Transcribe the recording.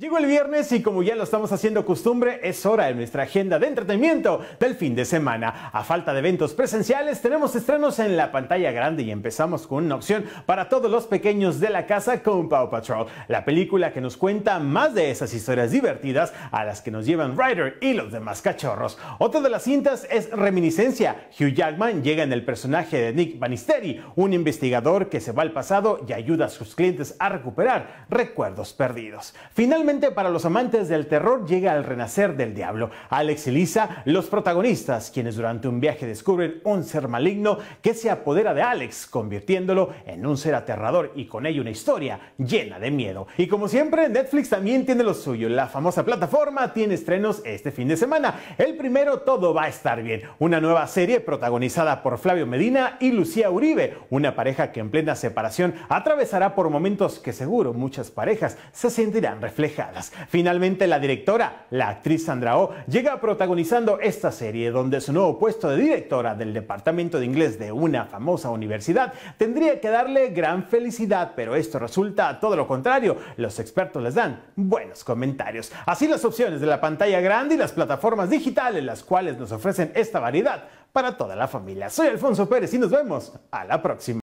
Llegó el viernes y como ya lo estamos haciendo costumbre, es hora de nuestra agenda de entretenimiento del fin de semana. A falta de eventos presenciales, tenemos estrenos en la pantalla grande y empezamos con una opción para todos los pequeños de la casa con Paw Patrol, la película que nos cuenta más de esas historias divertidas a las que nos llevan Ryder y los demás cachorros. Otra de las cintas es Reminiscencia. Hugh Jackman llega en el personaje de Nick Banisteri, un investigador que se va al pasado y ayuda a sus clientes a recuperar recuerdos perdidos. Finalmente, para los amantes del terror llega el renacer del diablo. Alex y Lisa, los protagonistas, quienes durante un viaje descubren un ser maligno que se apodera de Alex, convirtiéndolo en un ser aterrador y con ello una historia llena de miedo. Y como siempre, Netflix también tiene lo suyo. La famosa plataforma tiene estrenos este fin de semana. El primero, Todo va a estar bien, una nueva serie protagonizada por Flavio Medina y Lucía Uribe, una pareja que en plena separación atravesará por momentos que seguro muchas parejas se sentirán reflejadas. Finalmente, la directora, la actriz Sandra Oh, llega protagonizando esta serie donde su nuevo puesto de directora del departamento de inglés de una famosa universidad tendría que darle gran felicidad, pero esto resulta todo lo contrario. Los expertos les dan buenos comentarios. Así las opciones de la pantalla grande y las plataformas digitales, las cuales nos ofrecen esta variedad para toda la familia. Soy Alfonso Pérez y nos vemos a la próxima.